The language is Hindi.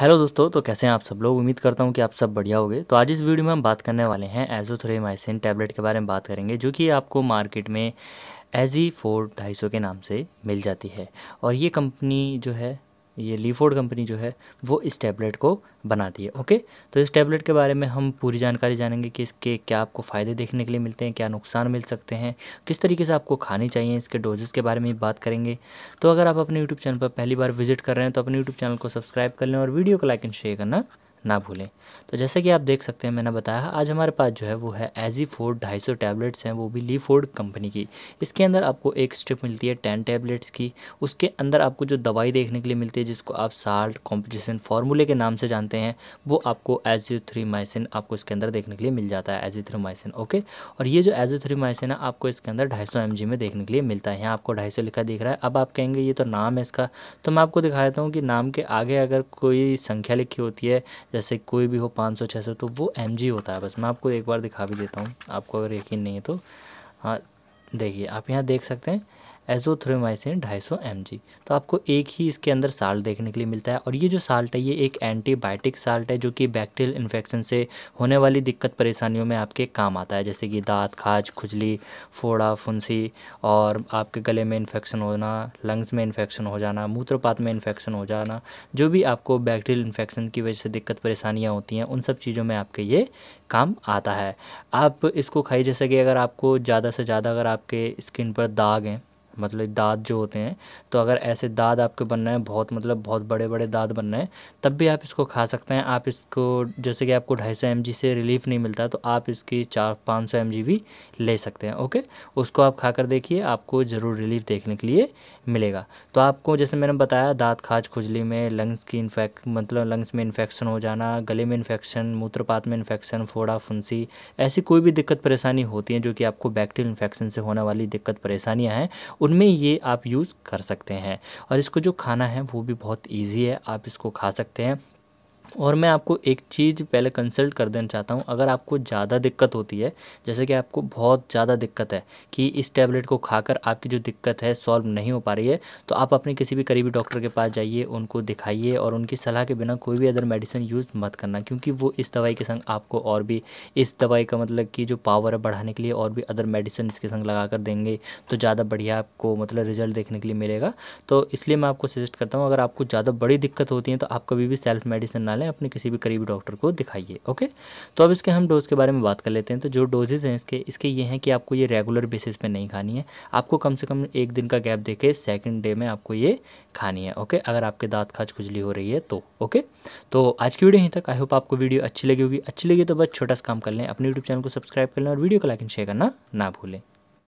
हेलो दोस्तों तो कैसे हैं आप सब लोग उम्मीद करता हूं कि आप सब बढ़िया होगे तो आज इस वीडियो में हम बात करने वाले हैं एजोथ्रेमाइसिन टैबलेट के बारे में बात करेंगे जो कि आपको मार्केट में एजी फोर ढाई सौ के नाम से मिल जाती है और ये कंपनी जो है ये लीफोर्ड कंपनी जो है वो इस टैबलेट को बनाती है ओके तो इस टैबलेट के बारे में हम पूरी जानकारी जानेंगे कि इसके क्या आपको फ़ायदे देखने के लिए मिलते हैं क्या नुकसान मिल सकते हैं किस तरीके से आपको खानी चाहिए इसके डोजेस के बारे में बात करेंगे तो अगर आप अपने यूट्यूब चैनल पर पहली बार विजिट कर रहे हैं तो अपने यूट्यूब चैनल को सब्सक्राइब कर लें और वीडियो को लाइक एंड शेयर करना ना भूलें तो जैसे कि आप देख सकते हैं मैंने बताया आज हमारे पास जो है वो है एजी फोर्ड ढाई सौ टैबलेट्स हैं वो भी ली फोर्ड कंपनी की इसके अंदर आपको एक स्ट्रिप मिलती है टेन टैबलेट्स की उसके अंदर आपको जो दवाई देखने के लिए मिलती है जिसको आप साल्ट कॉम्पिटिशन फार्मूले के नाम से जानते हैं वो आपको एजीथ्रीमाइसिन आपको इसके अंदर देखने के लिए मिल जाता है एजीथ्रीमाइसिन ओके और ये जो एजीथ्रीमाइसिन है आपको इसके अंदर ढाई सौ में देखने के लिए मिलता है यहाँ आपको ढाई सौ लिखा दिख रहा है अब आप कहेंगे ये तो नाम है इसका तो मैं आपको दिखा देता हूँ कि नाम के आगे अगर कोई संख्या लिखी होती है जैसे कोई भी हो पाँच सौ छः सौ तो वो एम जी होता है बस मैं आपको एक बार दिखा भी देता हूँ आपको अगर यकीन नहीं है तो हाँ देखिए आप यहाँ देख सकते हैं एजोथ्रोमाइसिन 250 जी तो आपको एक ही इसके अंदर साल्ट देखने के लिए मिलता है और ये जो साल्ट है ये एक एंटीबायोटिक साल्ट है जो कि बैक्टीरियल इन्फेक्शन से होने वाली दिक्कत परेशानियों में आपके काम आता है जैसे कि दांत खाज खुजली फोड़ा फुंसी और आपके गले में इन्फेक्शन होना लंग्स में इन्फेक्शन हो जाना मूत्रपात में इन्फेक्शन हो जाना जो भी आपको बैक्टीरियल इन्फेक्शन की वजह से दिक्कत परेशानियाँ होती हैं उन सब चीज़ों में आपके ये काम आता है आप इसको खाइए जैसे कि अगर आपको ज़्यादा से ज़्यादा अगर आपके स्किन पर दाग हैं मतलब दाँत जो होते हैं तो अगर ऐसे दाद आपके बन रहे हैं बहुत मतलब बहुत बड़े बड़े दाँत बन रहे हैं तब भी आप इसको खा सकते हैं आप इसको जैसे कि आपको ढाई सौ एम जी से रिलीफ़ नहीं मिलता तो आप इसकी चार पाँच सौ एम जी भी ले सकते हैं ओके उसको आप खा कर देखिए आपको ज़रूर रिलीफ़ देखने के लिए मिलेगा तो आपको जैसे मैंने बताया दाँत खाज खुजली में लंग्स की इन्फेक्ट मतलब लंग्स में इन्फेक्शन हो जाना गले में इन्फेक्शन मूत्रपात में इन्फेक्शन फोड़ा फुंसी ऐसी कोई भी दिक्कत परेशानी होती है जो कि आपको बैक्टीरियल इन्फेक्शन से होने वाली दिक्कत परेशानियाँ हैं उनमें ये आप यूज़ कर सकते हैं और इसको जो खाना है वो भी बहुत ईज़ी है आप इसको खा सकते हैं और मैं आपको एक चीज़ पहले कंसल्ट कर देना चाहता हूँ अगर आपको ज़्यादा दिक्कत होती है जैसे कि आपको बहुत ज़्यादा दिक्कत है कि इस टैबलेट को खाकर आपकी जो दिक्कत है सॉल्व नहीं हो पा रही है तो आप अपने किसी भी करीबी डॉक्टर के पास जाइए उनको दिखाइए और उनकी सलाह के बिना कोई भी अदर मेडिसिन यूज़ मत करना क्योंकि वो इस दवाई के संग आपको और भी इस दवाई का मतलब कि जो पावर है बढ़ाने के लिए और भी अदर मेडिसिन इसके संग लगा कर देंगे तो ज़्यादा बढ़िया आपको मतलब रिजल्ट देखने के लिए मिलेगा तो इसलिए मैं आपको सजेस्ट करता हूँ अगर आपको ज़्यादा बड़ी दिक्कत होती है तो आप कभी भी सेल्फ मेडिसिन ना ना लें अपने किसी भी करीबी डॉक्टर को दिखाइए ओके तो अब इसके हम डोज़ के बारे में बात कर लेते हैं तो जो डोजेज़ हैं इसके इसके ये हैं कि आपको ये रेगुलर बेसिस पे नहीं खानी है आपको कम से कम एक दिन का गैप देखे सेकेंड डे में आपको ये खानी है ओके अगर आपके दांत खाज खुजली हो रही है तो ओके तो आज की वीडियो यहीं तक आई होप आपको वीडियो अच्छी लगी होगी अच्छी लगी तो बस छोटा सा काम कर लें अपने यूट्यूब चैनल को सब्सक्राइब कर लें और वीडियो को लाइक एंड शेयर करना ना भूलें